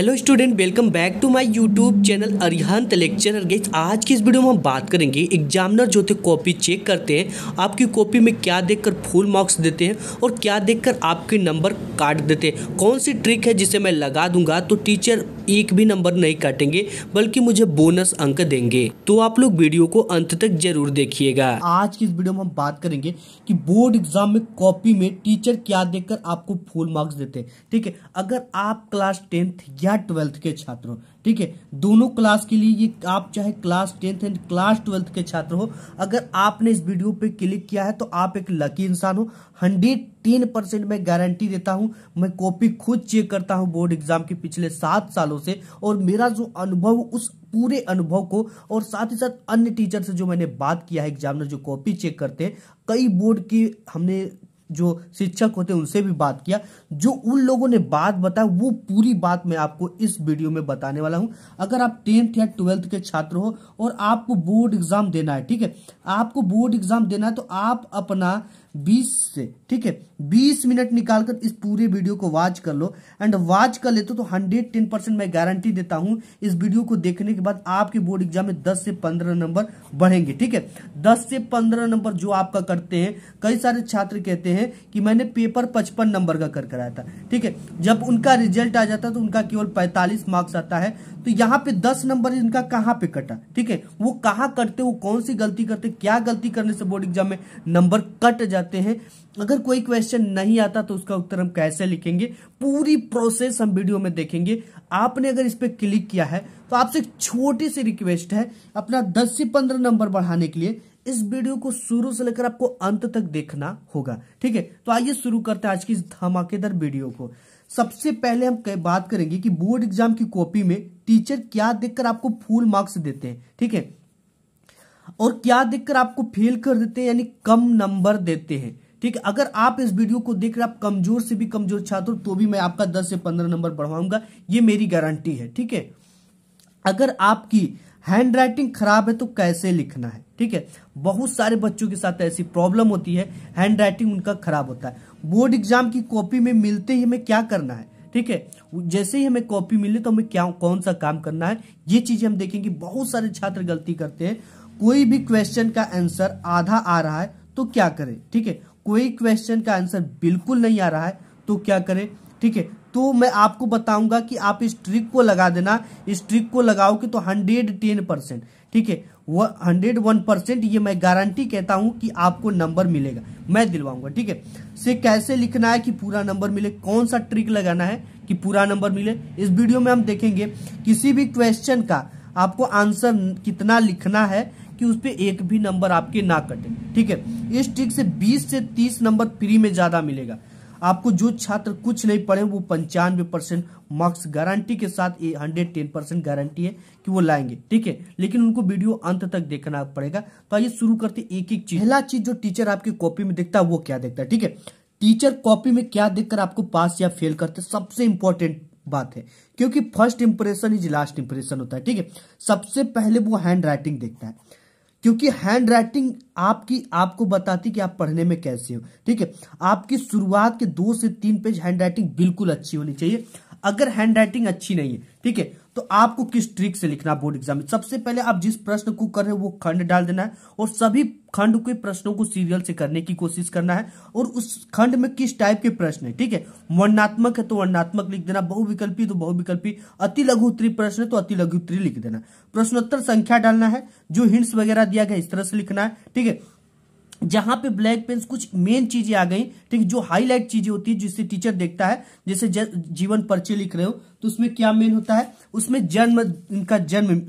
hello student welcome back to my YouTube channel Arihant lecture gates आज की इस video में हम बात करेंगे एग्जामिनर जो थे कॉपी चेक करते हैं आपकी कॉपी में क्या देखकर फुल मार्क्स देते हैं और क्या देखकर आपके नंबर काट देते हैं कौन सी ट्रिक है जिसे मैं लगा दूंगा तो टीचर एक भी नंबर नहीं काटेंगे बल्कि मुझे बोनस अंक देंगे तो आप लोग वीडियो को अंत तक जरूर देखिएगा आज की इस वीडियो में हम बात करेंगे कि बोर्ड एग्जाम में कॉपी में टीचर क्या देखकर आपको फुल मार्क्स देते हैं ठीक है अगर आप क्लास टेंथ या ट्वेल्थ के छात्र हो ठीक है दोनों क्लास के लिए ये आप चाहे class tenth and class twelfth के छात्र हो अगर आपने इस वीडियो पे क्लिक किया है तो आप एक लकी इंसान हो हंड्रेड टेन परसेंट मैं गारंटी देता हूं मैं कॉपी खुद चेक करता हूं बोर्ड एग्जाम के पिछले सात सालों से और मेरा जो अनुभव उस पूरे अनुभव को और साथ ही साथ अन्य टीचर से जो मैंने बात किया है एग्जामिनर जो कॉपी चेक करते हैं कई बोर्ड की हमने जो शिक्षक होते हैं उनसे भी बात किया जो उन लोगों ने बात बताया वो पूरी बात मैं आपको इस वीडियो में बताने वाला हूं अगर आप टेंथ या ट्वेल्थ के छात्र हो और आपको बोर्ड एग्जाम देना है ठीक है आपको बोर्ड एग्जाम देना है तो आप अपना बीस से ठीक है बीस मिनट निकालकर इस पूरे वीडियो को वॉच कर लो एंड वॉच कर लेते तो हंड्रेड टेन परसेंट मैं गारंटी देता हूं इस वीडियो को देखने के बाद आपके बोर्ड एग्जाम में दस से पंद्रह नंबर बढ़ेंगे ठीक है दस से पंद्रह नंबर जो आपका करते हैं कई सारे छात्र कहते हैं कि मैंने पेपर पचपन नंबर का कर कराया था ठीक है जब उनका रिजल्ट आ जाता है तो उनका केवल पैंतालीस मार्क्स आता है तो यहाँ पे दस नंबर इनका कहाँ पे कटा ठीक है वो कहाँ कटते वो कौन सी गलती करते क्या गलती करने से बोर्ड एग्जाम में नंबर कट जाते जाते हैं अगर कोई क्वेश्चन नहीं आता तो उसका उत्तर हम कैसे लिखेंगे पूरी प्रोसेस हम वीडियो में देखेंगे आपने अगर इस पर क्लिक किया है तो आपसे एक छोटी सी रिक्वेस्ट है अपना 10 से 15 नंबर बढ़ाने के लिए इस वीडियो को शुरू से लेकर आपको अंत तक देखना होगा ठीक है तो आइए शुरू करते हैं आज की इस धमाकेदार वीडियो को सबसे पहले हम बात करेंगे कि बोर्ड एग्जाम की कॉपी में टीचर क्या देखकर आपको फुल मार्क्स देते हैं ठीक है और क्या देखकर आपको फेल कर देते हैं यानी कम नंबर देते हैं ठीक है अगर आप इस वीडियो को देख रहे आप कमजोर से भी कमजोर छात्र तो भी मैं आपका 10 से 15 नंबर बढ़वाऊंगा ये मेरी गारंटी है ठीक है अगर आपकी हैंड राइटिंग खराब है तो कैसे लिखना है ठीक है बहुत सारे बच्चों के साथ ऐसी प्रॉब्लम होती है हैंड राइटिंग उनका खराब होता है बोर्ड एग्जाम की कॉपी में मिलते ही हमें क्या करना है ठीक है जैसे ही हमें कॉपी मिले तो हमें क्या कौन सा काम करना है ये चीजें हम देखेंगे बहुत सारे छात्र गलती करते हैं कोई भी क्वेश्चन का आंसर आधा आ रहा है तो क्या करें ठीक है कोई क्वेश्चन का आंसर बिल्कुल नहीं आ रहा है तो क्या करें ठीक है तो मैं आपको बताऊंगा कि आप इस ट्रिक को लगा देना इस ट्रिक को लगाओगे तो हंड्रेड टेन परसेंट ठीक है वह हंड्रेड वन परसेंट ये मैं गारंटी कहता हूँ कि आपको नंबर मिलेगा मैं दिलवाऊंगा ठीक है से कैसे लिखना है कि पूरा नंबर मिले कौन सा ट्रिक लगाना है कि पूरा नंबर मिले इस वीडियो में हम देखेंगे किसी भी क्वेश्चन का आपको आंसर कितना लिखना है कि उस पर एक भी नंबर आपके ना कटे ठीक है इस ट्रिक से 20 से 30 नंबर फ्री में ज़्यादा मिलेगा आपको जो छात्र कुछ नहीं पढ़े वो पंचानवे परसेंट मार्क्स गारंटी के साथ ये हंड्रेड टेन परसेंट गारंटी है कि वो लाएंगे ठीक है लेकिन उनको वीडियो अंत तक देखना पड़ेगा तो आइए शुरू करते एक एक चीज पहला चीज जो टीचर आपकी कॉपी में देखता है वो क्या देखता है ठीक है टीचर कॉपी में क्या देखकर आपको पास या फेल करते सबसे इंपॉर्टेंट बात है क्योंकि first impression is last impression होता है ठीक है सबसे पहले वो हैंड राइटिंग देखता है क्योंकि हैंड राइटिंग आपकी आपको बताती कि आप पढ़ने में कैसे हो ठीक है आपकी शुरुआत के दो से तीन पेज हैंड राइटिंग बिल्कुल अच्छी होनी चाहिए अगर हैंड राइटिंग अच्छी नहीं है ठीक है तो आपको किस ट्रिक से लिखना बोर्ड एग्जाम में सबसे पहले आप जिस प्रश्न को कर रहे हो वो खंड डाल देना है और सभी खंड के प्रश्नों को सीरियल से करने की कोशिश करना है और उस खंड में किस टाइप के प्रश्न है ठीक है वर्णात्मक है तो वर्णात्मक लिख देना बहुविकल्पी तो बहुविकल्पी अति लघु उत्तरी प्रश्न तो अति लघु उत्तरी लिख देना प्रश्नोत्तर संख्या डालना है जो हिंट्स वगैरह दिया गया इस तरह से लिखना है ठीक है जहां पे ब्लैक पेन कुछ मेन चीजें आ गई ठीक जो हाईलाइट चीजें होती है जिससे टीचर देखता है जैसे जीवन पर्चे लिख रहे हो तो उसमें क्या मेन होता है उसमें जन्म इनका जन्म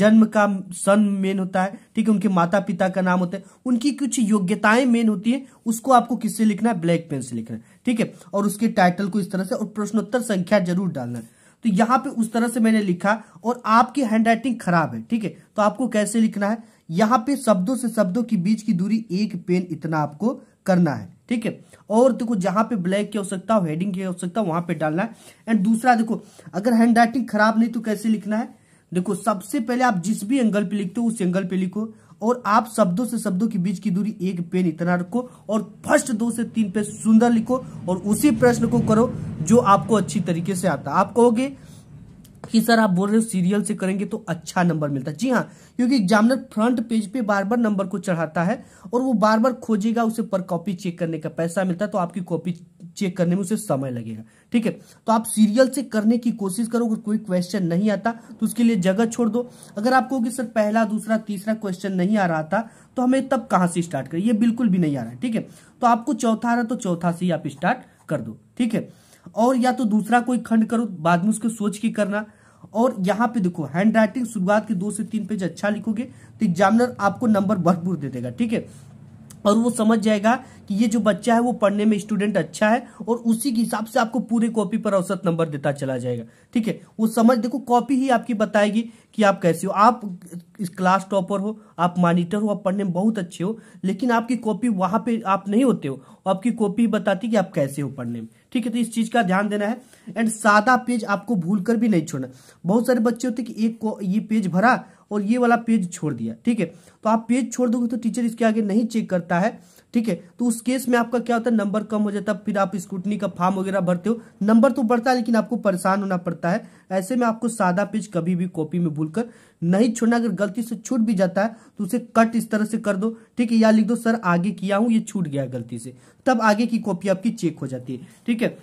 जन्म का सन मेन होता है ठीक है उनके माता पिता का नाम होता है उनकी कुछ योग्यताएं मेन होती है उसको आपको किससे लिखना है ब्लैक पेन से लिखना है ठीक है और उसके टाइटल को इस तरह से और प्रश्नोत्तर संख्या जरूर डालना है तो यहां पे उस तरह से मैंने लिखा और आपकी हैंडराइटिंग खराब है ठीक है तो आपको कैसे लिखना है यहां पे शब्दों से शब्दों के बीच की दूरी एक पेन इतना आपको करना है ठीक है और देखो जहां पे ब्लैक की आवश्यकता हो हेडिंग की आवश्यकता वहां पर डालना है एंड दूसरा देखो अगर हैंड राइटिंग खराब नहीं तो कैसे लिखना है देखो सबसे पहले आप जिस भी एंगल पे लिखते हो उस एंगल पे लिखो और आप शब्दों से शब्दों के बीच की दूरी एक पेन इतना रखो और फर्स्ट दो से तीन पेज सुंदर लिखो और उसी प्रश्न को करो जो आपको अच्छी तरीके से आता आप कहोगे कि सर आप बोल रहे हो सीरियल से करेंगे तो अच्छा नंबर मिलता है जी हाँ क्योंकि एग्जामिनर फ्रंट पेज पे बार बार नंबर को चढ़ाता है और वो बार बार खोजेगा उसे पर कॉपी चेक करने का पैसा मिलता है तो आपकी कॉपी चेक करने में उसे समय लगेगा ठीक है तो आप सीरियल से करने की कोशिश करो अगर कोई क्वेश्चन नहीं आता तो उसके लिए जगह छोड़ दो अगर आपको कि सर पहला दूसरा तीसरा क्वेश्चन नहीं आ रहा था तो हमें तब कहां से स्टार्ट करें ये बिल्कुल भी नहीं आ रहा है ठीक है तो आपको चौथा आ रहा तो चौथा से ही आप स्टार्ट कर दो ठीक है और या तो दूसरा कोई खंड करो बाद में उसको सोच के करना और यहाँ पे देखो हैंड राइटिंग शुरुआत के दो से तीन पेज अच्छा लिखोगे तो एग्जामिनर आपको नंबर भरपूर दे देगा ठीक है और वो समझ जाएगा कि ये जो बच्चा है वो पढ़ने में स्टूडेंट अच्छा है और उसी के हिसाब से आपको पूरे कॉपी पर औसत नंबर देता चला जाएगा ठीक है वो समझ देखो कॉपी ही आपकी बताएगी कि आप कैसे हो आप इस क्लास टॉपर हो आप मॉनिटर हो आप पढ़ने में बहुत अच्छे हो लेकिन आपकी कॉपी वहां पे आप नहीं होते हो आपकी कॉपी बताती कि आप कैसे हो पढ़ने में ठीक है तो इस चीज का ध्यान देना है एंड सादा पेज आपको भूल कर भी नहीं छोड़ना बहुत सारे बच्चे होते कि एक ये पेज भरा और ये वाला पेज छोड़ दिया ठीक है तो आप पेज छोड़ दोगे तो टीचर इसके आगे नहीं चेक करता है ठीक है तो उस केस में आपका क्या होता है नंबर कम हो जाता है फिर आप स्कूटनी का फॉर्म वगैरह भरते हो नंबर तो बढ़ता है लेकिन आपको परेशान होना पड़ता है ऐसे में आपको सादा पेज कभी भी कॉपी में भूलकर नहीं छोड़ना अगर गलती से छूट भी जाता है तो उसे कट इस तरह से कर दो ठीक है या लिख दो सर आगे किया हूं ये छूट गया गलती से तब आगे की कॉपी आपकी चेक हो जाती है ठीक है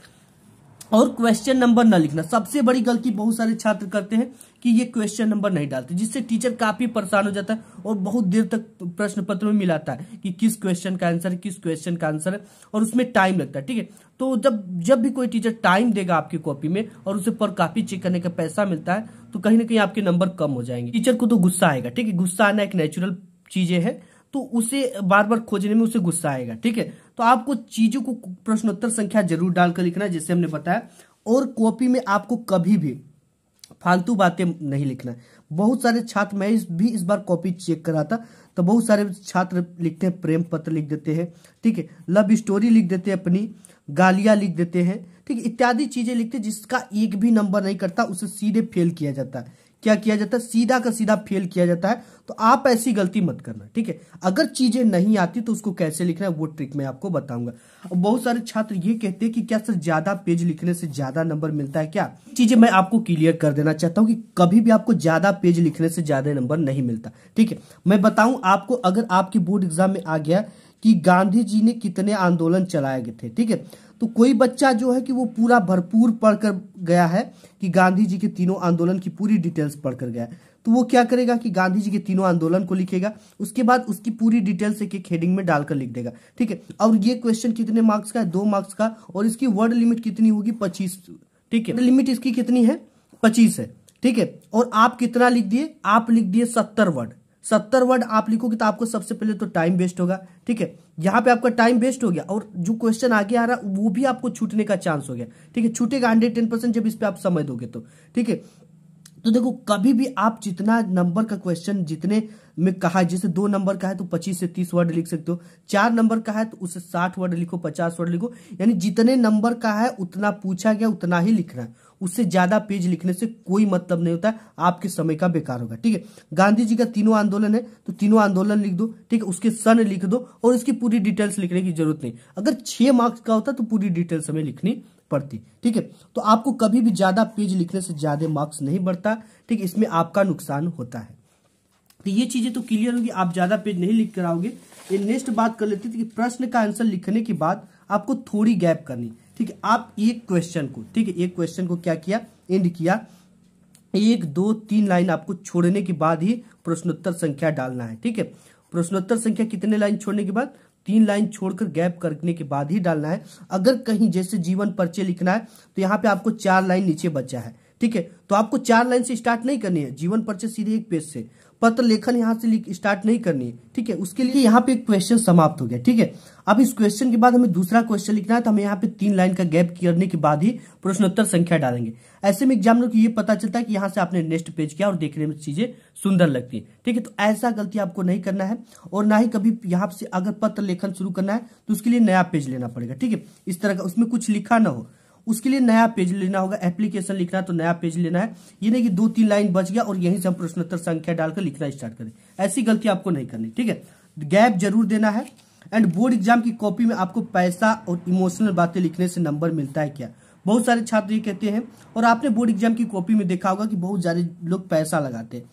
और क्वेश्चन नंबर न लिखना सबसे बड़ी गलती बहुत सारे छात्र करते हैं कि ये क्वेश्चन नंबर नहीं डालते जिससे टीचर काफी परेशान हो जाता है और बहुत देर तक प्रश्न पत्र में मिलाता है कि किस क्वेश्चन का आंसर किस क्वेश्चन का आंसर है और उसमें टाइम लगता है ठीक है तो जब जब भी कोई टीचर टाइम देगा आपकी कॉपी में और उसे पर कापी चेक करने का पैसा मिलता है तो कहीं ना कहीं आपके नंबर कम हो जाएंगे टीचर को तो गुस्सा आएगा ठीक है गुस्सा आना एक नेचुरल चीजें है तो उसे बार बार खोजने में उसे गुस्सा आएगा ठीक है तो आपको चीजों को प्रश्नोत्तर संख्या जरूर डालकर लिखना है जैसे हमने बताया और कॉपी में आपको कभी भी फालतू बातें नहीं लिखना है बहुत सारे छात्र मैं इस भी इस बार कॉपी चेक करा था तो बहुत सारे छात्र लिखते हैं प्रेम पत्र लिख देते हैं ठीक है लव स्टोरी लिख देते हैं अपनी गालियां लिख देते हैं ठीक है इत्यादि चीज़ें लिखते हैं जिसका एक भी नंबर नहीं करता उसे सीधे फेल किया जाता है क्या किया जाता है सीधा का सीधा फेल किया जाता है तो आप ऐसी गलती मत करना ठीक है अगर चीजें नहीं आती तो उसको कैसे लिखना है वो ट्रिक मैं आपको बताऊंगा और बहुत सारे छात्र ये कहते हैं कि क्या सर ज्यादा पेज लिखने से ज्यादा नंबर मिलता है क्या चीजें मैं आपको क्लियर कर देना चाहता हूं कि कभी भी आपको ज्यादा पेज लिखने से ज्यादा नंबर नहीं मिलता ठीक है मैं बताऊं आपको अगर आपकी बोर्ड एग्जाम में आ गया कि गांधी जी ने कितने आंदोलन चलाए गए थे ठीक है तो कोई बच्चा जो है कि वो पूरा भरपूर पढ़कर गया है कि गांधी जी के तीनों आंदोलन की पूरी डिटेल्स पढ़कर गया है तो वो क्या करेगा कि गांधी जी के तीनों आंदोलन को लिखेगा उसके बाद उसकी पूरी डिटेल्स एक एक हेडिंग में डालकर लिख देगा ठीक है और ये क्वेश्चन कितने मार्क्स का है दो मार्क्स का और इसकी वर्ड लिमिट कितनी होगी पच्चीस ठीक है लिमिट इसकी कितनी है पच्चीस है ठीक है और आप कितना लिख दिए आप लिख दिए सत्तर वर्ड सत्तर वर्ड आप लिखोगे तो आपको सबसे पहले तो टाइम वेस्ट होगा ठीक है यहाँ पे आपका टाइम वेस्ट हो गया और जो क्वेश्चन आगे आ रहा है वो भी आपको छूटने का चांस हो गया ठीक है छूटेगा हंड्रेड टेन परसेंट जब इस पर आप समय दोगे तो ठीक है तो देखो कभी भी आप जितना नंबर का क्वेश्चन जितने में कहा जैसे दो नंबर का है तो पच्चीस से तीस वर्ड लिख सकते हो चार नंबर का है तो उससे साठ वर्ड लिखो पचास वर्ड लिखो यानी जितने नंबर का है उतना पूछा गया उतना ही लिखना है उससे ज्यादा पेज लिखने से कोई मतलब नहीं होता आपके समय का बेकार होगा ठीक है गांधी जी का तीनों आंदोलन है तो तीनों आंदोलन लिख दो ठीक है उसके सन लिख दो और इसकी पूरी डिटेल्स लिखने की जरूरत नहीं अगर छह मार्क्स का होता तो पूरी डिटेल्स हमें लिखनी पड़ती ठीक है तो आपको कभी भी ज्यादा पेज लिखने से ज्यादा मार्क्स नहीं बढ़ता ठीक है इसमें आपका नुकसान होता है तो ये चीजें तो क्लियर होगी आप ज्यादा पेज नहीं लिख आओगे ये नेक्स्ट बात कर लेते थे कि प्रश्न का आंसर लिखने के बाद आपको थोड़ी गैप करनी ठीक है आप एक क्वेश्चन को ठीक है एक क्वेश्चन को क्या किया एंड किया एक दो तीन लाइन आपको छोड़ने के बाद ही प्रश्नोत्तर संख्या डालना है ठीक है प्रश्नोत्तर संख्या कितने लाइन छोड़ने के बाद तीन लाइन छोड़कर गैप करने के बाद ही डालना है अगर कहीं जैसे जीवन परिचय लिखना है तो यहाँ पे आपको चार लाइन नीचे बचा है ठीक है तो आपको चार लाइन से स्टार्ट नहीं करनी है जीवन परिचय सीधे एक पेज से पत्र लेखन यहाँ से स्टार्ट नहीं करनी है ठीक है उसके लिए यहाँ पे एक क्वेश्चन समाप्त हो गया ठीक है अब इस क्वेश्चन के बाद हमें दूसरा क्वेश्चन लिखना है तो हमें यहाँ पे तीन लाइन का गैप करने के बाद ही प्रश्नोत्तर संख्या डालेंगे ऐसे में एग्जाम को ये पता चलता है कि यहाँ से आपने नेक्स्ट पेज किया और देखने में चीजें सुंदर लगती है ठीक है तो ऐसा गलती आपको नहीं करना है और ना ही कभी यहाँ से अगर पत्र लेखन शुरू करना है तो उसके लिए नया पेज लेना पड़ेगा ठीक है इस तरह का उसमें कुछ लिखा ना हो उसके लिए नया पेज लेना होगा एप्लीकेशन लिखना तो नया पेज लेना है ये नहीं कि दो तीन लाइन बच गया और यहीं से हम प्रश्नोत्तर संख्या डालकर लिखना स्टार्ट करें ऐसी गलती आपको नहीं करनी ठीक है गैप जरूर देना है एंड बोर्ड एग्जाम की कॉपी में आपको पैसा और इमोशनल बातें लिखने से नंबर मिलता है क्या बहुत सारे छात्र ये कहते हैं और आपने बोर्ड एग्जाम की कॉपी में देखा होगा कि बहुत सारे लोग पैसा लगाते हैं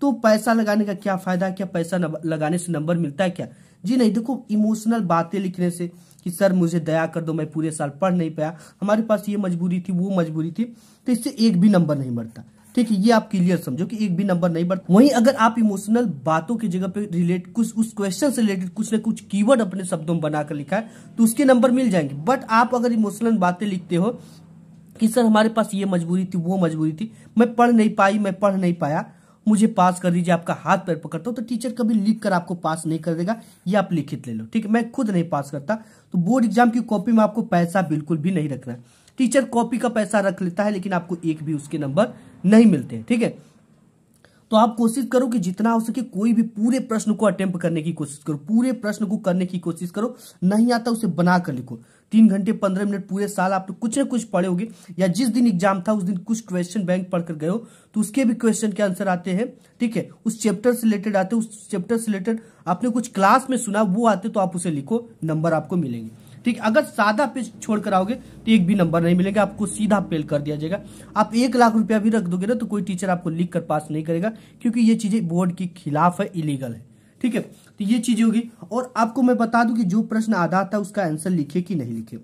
तो पैसा लगाने का क्या फायदा क्या पैसा लगाने से नंबर मिलता है क्या जी नहीं देखो इमोशनल बातें लिखने से कि सर मुझे दया कर दो मैं पूरे साल पढ़ नहीं पाया हमारे पास ये मजबूरी थी वो मजबूरी थी तो इससे एक भी नंबर नहीं बढ़ता ठीक है ये आप क्लियर समझो कि एक भी नंबर नहीं बढ़ता वहीं अगर आप इमोशनल बातों की जगह पे रिलेट कुछ उस क्वेश्चन से रिलेटेड कुछ ना कुछ कीवर्ड अपने शब्दों में बनाकर लिखा है तो उसके नंबर मिल जाएंगे बट आप अगर इमोशनल बातें लिखते हो कि सर हमारे पास ये मजबूरी थी वो मजबूरी थी मैं पढ़ नहीं पाई मैं पढ़ नहीं पाया मुझे पास कर दीजिए आपका हाथ पैर पकड़ता हूँ तो टीचर कभी लिख कर आपको पास नहीं कर देगा ये आप लिखित ले लो ठीक है मैं खुद नहीं पास करता तो बोर्ड एग्जाम की कॉपी में आपको पैसा बिल्कुल भी नहीं रखना है टीचर कॉपी का पैसा रख लेता है लेकिन आपको एक भी उसके नंबर नहीं मिलते हैं ठीक है तो आप कोशिश करो कि जितना हो सके कोई भी पूरे प्रश्न को अटेम्प्ट करने की कोशिश करो पूरे प्रश्न को करने की कोशिश करो नहीं आता उसे बना कर लिखो तीन घंटे पंद्रह मिनट पूरे साल आप लोग कुछ ना कुछ पढ़े होगे या जिस दिन एग्जाम था उस दिन कुछ क्वेश्चन बैंक पढ़कर गए हो तो उसके भी क्वेश्चन के आंसर आते हैं ठीक है उस चैप्टर से रिलेटेड आते उस चैप्टर से रिलेटेड आपने कुछ क्लास में सुना वो आते तो आप उसे लिखो नंबर आपको मिलेंगे ठीक अगर सादा पेज छोड़ कर आओगे तो एक भी नंबर नहीं मिलेगा आपको सीधा फेल कर दिया जाएगा आप एक लाख रुपया भी रख दोगे ना तो कोई टीचर आपको लिख कर पास नहीं करेगा क्योंकि ये चीजें बोर्ड के खिलाफ है इलीगल है ठीक है तो ये चीजें होगी और आपको मैं बता दू की जो प्रश्न आधा था उसका आंसर लिखे कि नहीं लिखे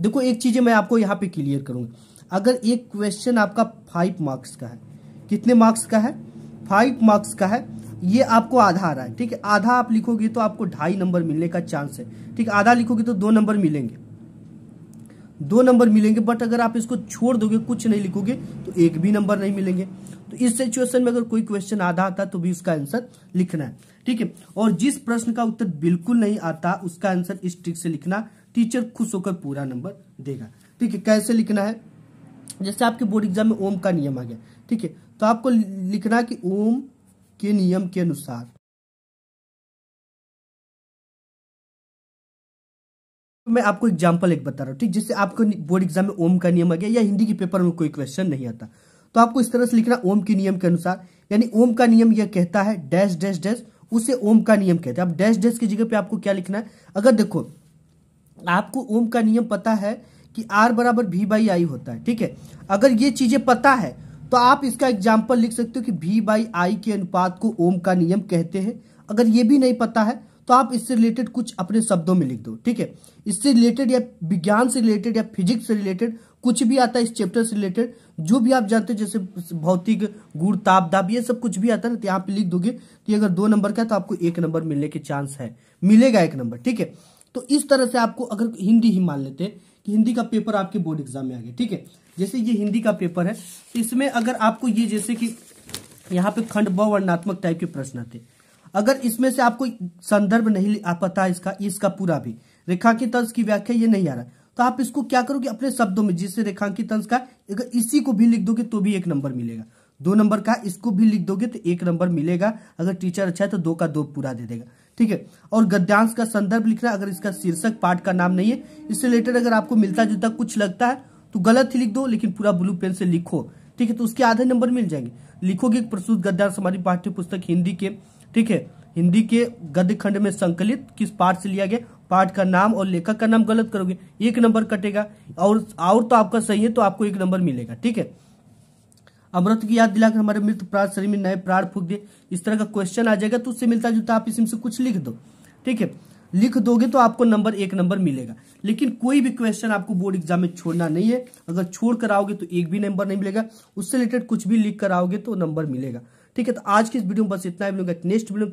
देखो एक चीजें मैं आपको यहाँ पे क्लियर करूंगा अगर एक क्वेश्चन आपका फाइव मार्क्स का है कितने मार्क्स का है फाइव मार्क्स का है ये आपको आधा आ रहा है ठीक है आधा आप लिखोगे तो आपको ढाई नंबर मिलने का चांस है ठीक है आधा लिखोगे तो दो नंबर मिलेंगे दो नंबर मिलेंगे बट अगर आप इसको छोड़ दोगे कुछ नहीं लिखोगे तो एक भी नंबर नहीं मिलेंगे तो इस सिचुएशन में अगर कोई क्वेश्चन आधा आता तो भी उसका आंसर लिखना है ठीक है और जिस प्रश्न का उत्तर बिल्कुल नहीं आता उसका आंसर इस ट्रिक से लिखना टीचर खुश होकर पूरा नंबर देगा ठीक है कैसे लिखना है जैसे आपके बोर्ड एग्जाम में ओम का नियम आ गया ठीक है तो आपको लिखना कि ओम के नियम के अनुसार तो मैं आपको एग्जाम्पल एक बता रहा हूँ ठीक जिससे आपको बोर्ड एग्जाम में ओम का नियम आ गया या हिंदी के पेपर में कोई क्वेश्चन नहीं आता तो आपको इस तरह से लिखना ओम के नियम के अनुसार यानी ओम का नियम यह कहता है डैश डैश डैश उसे ओम का नियम कहते हैं अब डैश डैश की जगह पे आपको क्या लिखना है अगर देखो आपको ओम का नियम पता है कि आर बराबर भी बाई आई होता है ठीक है अगर ये चीजें पता है तो आप इसका एग्जाम्पल लिख सकते हो कि वी बाई आई के अनुपात को ओम का नियम कहते हैं अगर ये भी नहीं पता है तो आप इससे रिलेटेड कुछ अपने शब्दों में लिख दो ठीक है इससे रिलेटेड या विज्ञान से रिलेटेड या फिजिक्स से रिलेटेड कुछ भी आता है इस चैप्टर से रिलेटेड जो भी आप जानते हैं जैसे भौतिक गुण ताप दाब ये सब कुछ भी आता है ना तो यहाँ पे लिख दोगे तो अगर दो नंबर का है तो आपको एक नंबर मिलने के चांस है मिलेगा एक नंबर ठीक है तो इस तरह से आपको अगर हिंदी ही मान लेते हैं कि हिंदी का पेपर आपके बोर्ड एग्जाम में आ गया ठीक है जैसे ये हिंदी का पेपर है तो इसमें अगर आपको ये जैसे कि यहाँ पे खंड वर्णात्मक टाइप के प्रश्न थे अगर इसमें से आपको संदर्भ नहीं आ पता इसका इसका पूरा भी रेखांकित अंश की व्याख्या ये नहीं आ रहा तो आप इसको क्या करोगे अपने शब्दों में जिससे रेखांकित अंश का अगर इसी को भी लिख दोगे तो भी एक नंबर मिलेगा दो नंबर का इसको भी लिख दोगे तो एक नंबर मिलेगा अगर टीचर अच्छा है तो दो का दो पूरा दे देगा ठीक है और गद्यांश का संदर्भ लिखना अगर इसका शीर्षक पाठ का नाम नहीं है इससे रिलेटेड अगर आपको मिलता जुलता कुछ लगता है तो गलत ही लिख दो लेकिन पूरा ब्लू पेन से लिखो ठीक है तो उसके आधे नंबर मिल जाएंगे लिखोगे प्रस्तुत गद्दांश हमारी पाठ्य पुस्तक हिंदी के ठीक है हिंदी के गद्य खंड में संकलित किस पाठ से लिया गया पाठ का नाम और लेखक का नाम गलत करोगे एक नंबर कटेगा और और तो आपका सही है तो आपको एक नंबर मिलेगा ठीक है अमृत की याद दिलाकर हमारे मृत प्राण शरीर में नए प्राण फूक दे इस तरह का क्वेश्चन आ जाएगा तो उससे मिलता जुलता आप इसमें से कुछ लिख दो ठीक है लिख दोगे तो आपको नंबर एक नंबर मिलेगा लेकिन कोई भी क्वेश्चन आपको बोर्ड एग्जाम में छोड़ना नहीं है अगर छोड़ कर आओगे तो एक भी नंबर नहीं मिलेगा उससे रिलेटेड कुछ भी लिख कर आओगे तो नंबर मिलेगा ठीक है तो आज की इस वीडियो में बस इतना ही मिलूंगा नेक्स्ट वीडियो